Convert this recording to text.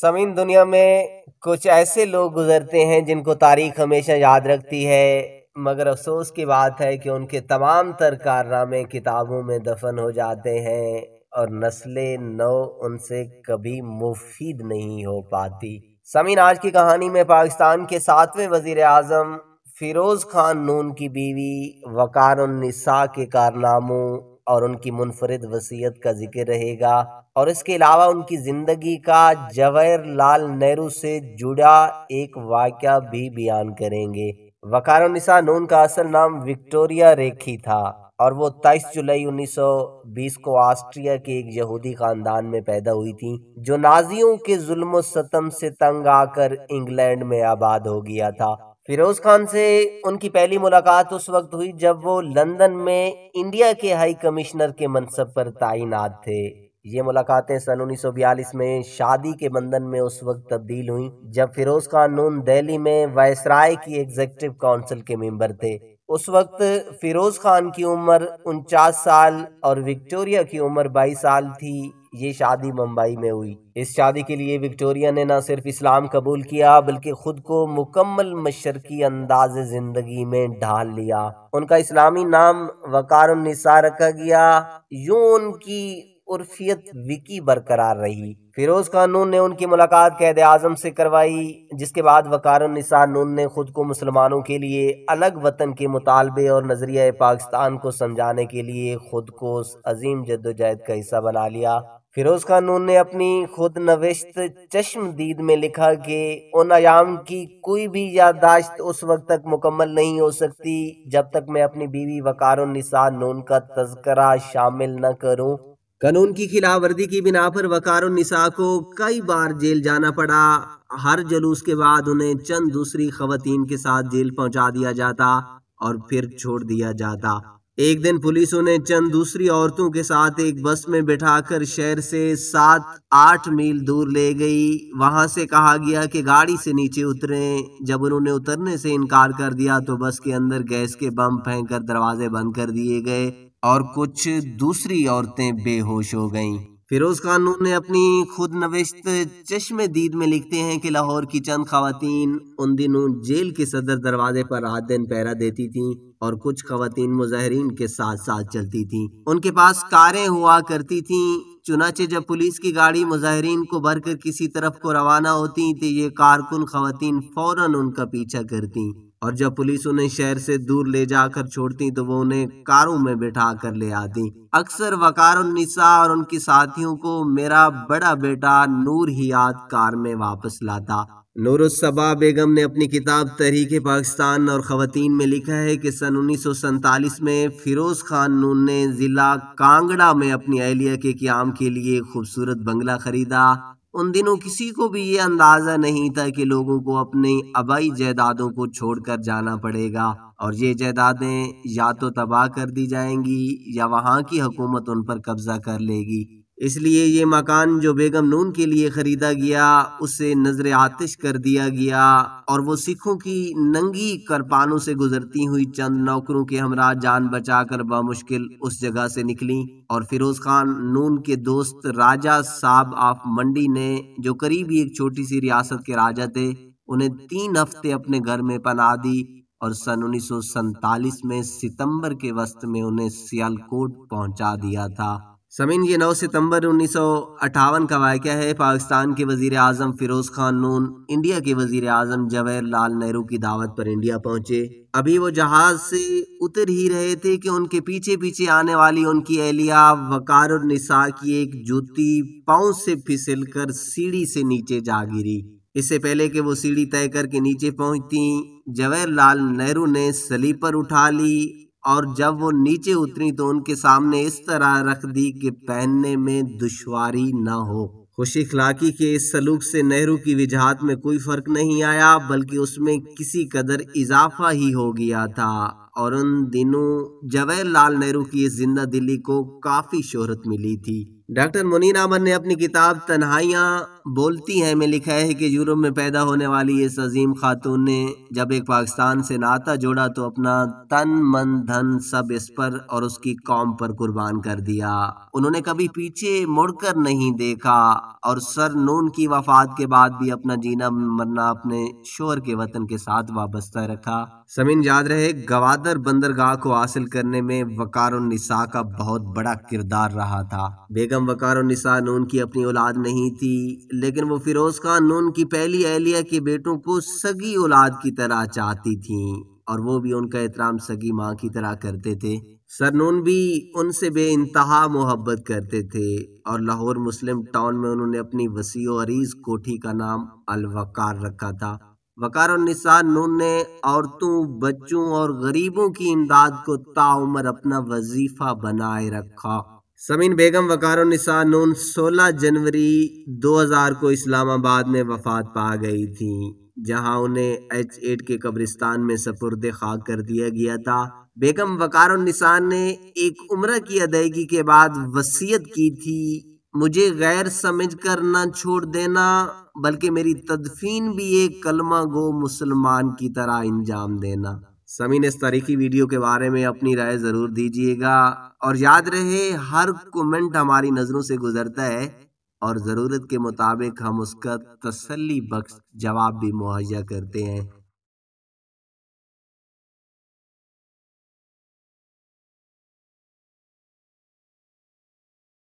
समीन दुनिया में कुछ ऐसे लोग गुजरते हैं जिनको तारीख हमेशा याद रखती है मगर अफसोस की बात है कि उनके तमाम तर कारनामे किताबों में दफन हो जाते हैं और नस्ल नौ उनसे कभी मुफीद नहीं हो पाती समीन आज की कहानी में पाकिस्तान के सातवें वजीर अजम फिरोज़ खान नून की बीवी वकार के कारनामों और उनकी मुनफरद वसीयत का जिक्र रहेगा और इसके अलावा उनकी ज़िंदगी का लाल नेहरू से जुड़ा एक वाक़ भी बयान करेंगे वकार निसा नून का असल नाम विक्टोरिया रेखी था और वो 23 जुलाई 1920 को ऑस्ट्रिया के एक यहूदी खानदान में पैदा हुई थी जो नाजियों के जुल्म सतम से तंग आकर इंग्लैंड में आबाद हो गया था फिरोज खान से उनकी पहली मुलाकात उस वक्त हुई जब वो लंदन में इंडिया के हाई कमिश्नर के मनसब पर तैनात थे ये मुलाकातें सन 1942 में शादी के बंधन में उस वक्त तब्दील हुई जब फिरोज खान नून दिल्ली में वायसराय की एग्जेक्टिव काउंसिल के मेंबर थे उस वक्त फिरोज़ खान की उम्र उनचास साल और विक्टोरिया की उम्र 22 साल थी ये शादी मुंबई में हुई इस शादी के लिए विक्टोरिया ने न सिर्फ इस्लाम कबूल किया बल्कि खुद को मुकम्मल मशरकी अंदाज जिंदगी में ढाल लिया उनका इस्लामी नाम वकार रखा गया यूं उनकी उर्फियत विकी बरकरार रही फिरोज कानून ने उनकी मुलाकात कैद आजम से करवाई जिसके बाद वकार नून ने खुद को मुसलमानों के लिए अलग वतन के मुतालबे और नज़रिया पाकिस्तान को समझाने के लिए खुद को उस अजीम जद्दोजहद का हिस्सा बना लिया फिरोज कानून ने अपनी खुद नविश्त चश्मदीद में लिखा कि उन आयाम की कोई भी याददाश्त उस वक्त तक मुकम्मल नहीं हो सकती जब तक मैं अपनी बीवी वकार नून का तस्करा शामिल न करूं कानून की खिलाफवर्जी की बिना पर वकारुलनिसा को कई बार जेल जाना पड़ा हर जुलूस के बाद उन्हें चंद दूसरी खातन के साथ जेल पहुंचा दिया जाता और फिर छोड़ दिया जाता एक दिन पुलिस उन्हें चंद दूसरी औरतों के साथ एक बस में बिठाकर शहर से सात आठ मील दूर ले गई वहां से कहा गया कि गाड़ी से नीचे उतरें जब उन्होंने उतरने से इनकार कर दिया तो बस के अंदर गैस के बम कर दरवाजे बंद कर दिए गए और कुछ दूसरी औरतें बेहोश हो गईं। फिरोज खान ने अपनी खुद नविश्त चश्मे दीद में लिखते हैं कि लाहौर की चंद खातन उन दिनों जेल के सदर दरवाजे पर रात दिन पहरा देती थीं और कुछ खातन मुजाहरीन के साथ साथ चलती थीं। उनके पास कारें हुआ करती थीं चुनाचे जब पुलिस की गाड़ी मुजाहरीन को भरकर किसी तरफ को रवाना होती तो ये कारकुन खातन फौरन उनका पीछा करती और जब पुलिस उन्हें शहर से दूर ले जाकर छोड़ती तो वो उन्हें कारों में बैठा कर ले आती अक्सर वकार निसा और उनके साथियों को मेरा बड़ा बेटा नूर ही याद कार में वापस लाता नूरुसबा बेगम ने अपनी किताब तहरीक पाकिस्तान और खातन में लिखा है कि सन उन्नीस में फ़िरोज़ खान नून ने ज़िला कांगड़ा में अपनी अहलिया के क्याम के लिए खूबसूरत बंगला ख़रीदा उन दिनों किसी को भी ये अंदाज़ा नहीं था कि लोगों को अपनी आबाई जायदादों को छोड़कर जाना पड़ेगा और ये जायदादें या तो तबाह कर दी जाएंगी या वहाँ की हुकूमत उन पर कब्ज़ा कर लेगी इसलिए ये मकान जो बेगम नून के लिए खरीदा गया उसे नजर आतिश कर दिया गया और वो सिखों की नंगी करपानों से गुजरती हुई चंद नौकरों के हमरा जान बचा कर बामुश्किल उस जगह से निकली और फिरोज खान नून के दोस्त राजा साहब ऑफ मंडी ने जो करीबी एक छोटी सी रियासत के राजा थे उन्हें तीन हफ्ते अपने घर में पना दी और सन उन्नीस में सितंबर के वस्त में उन्हें सियालकोट पहुंचा दिया था समीन ये 9 सितंबर उन्नीस का वाक़ है पाकिस्तान के वजीर अजम फिरोज़ खान नून इंडिया के वजीर अजम जवाहर लाल नेहरू की दावत पर इंडिया पहुंचे अभी वो जहाज़ से उतर ही रहे थे कि उनके पीछे पीछे आने वाली उनकी एहलिया वकार और निसा की एक जूती पाँव से फिसलकर सीढ़ी से नीचे जा गिरी इससे पहले कि वो सीढ़ी तय करके नीचे पहुंचती जवाहरलाल नेहरू ने स्लीपर उठा ली और जब वो नीचे उतरी तो उनके सामने इस तरह रख दी कि पहनने में दुश्वारी ना हो खुश अखलाकी के इस सलूक से नेहरू की विजात में कोई फ़र्क नहीं आया बल्कि उसमें किसी कदर इजाफा ही हो गया था और उन दिनों जवाहरलाल नेहरू की इस जिंदा दिल्ली को काफ़ी शोहरत मिली थी डॉक्टर मुनीर अहमद ने अपनी किताब तन्हाइयाँ बोलती हैं में लिखा है कि यूरोप में पैदा होने वाली इस अजीम खातून ने जब एक पाकिस्तान से नाता जोड़ा तो अपना तन मन धन सब इस पर और उसकी कौम पर कुर्बान कर दिया उन्होंने कभी पीछे मुड़कर नहीं देखा और सर नून की वफात के बाद भी अपना जीना मरना अपने शोर के वतन के साथ वाबस्ता रखा समीन याद रहे गवादर बंदरगाह को हासिल करने में वकार निसा का बहुत बड़ा किरदार रहा था बेगम वकार निसा नून की अपनी औलाद नहीं थी लेकिन वो फिरोज खान नून की पहली अहलिया के बेटों को सगी औलाद की तरह चाहती थी और वो भी उनका एहतराम सगी माँ की तरह करते थे सर नून भी उनसे बे इंतहा मोहब्बत करते थे और लाहौर मुस्लिम टाउन में उन्होंने अपनी वसी अरीज कोठी का नाम अलवकार रखा था वकार और निसार नून ने औरतों बच्चों और गरीबों की इमदाद को ताउमर अपना वजीफा बनाए रखा समीन बेगम वकार नून 16 जनवरी 2000 को इस्लामाबाद में वफात पा गई थी जहां उन्हें एच एट के कब्रिस्तान में सपुरद खाक कर दिया गया था बेगम वकार ने एक उम्र की अदायगी के बाद वसीयत की थी मुझे गैर समझ कर ना छोड़ देना बल्कि मेरी तदफीन भी एक कलमा गो मुसलमान की तरह अंजाम देना समीन इस तरह की वीडियो के बारे में अपनी राय ज़रूर दीजिएगा और याद रहे हर कमेंट हमारी नज़रों से गुजरता है और ज़रूरत के मुताबिक हम उसका तसली बख्श जवाब भी मुहैया करते हैं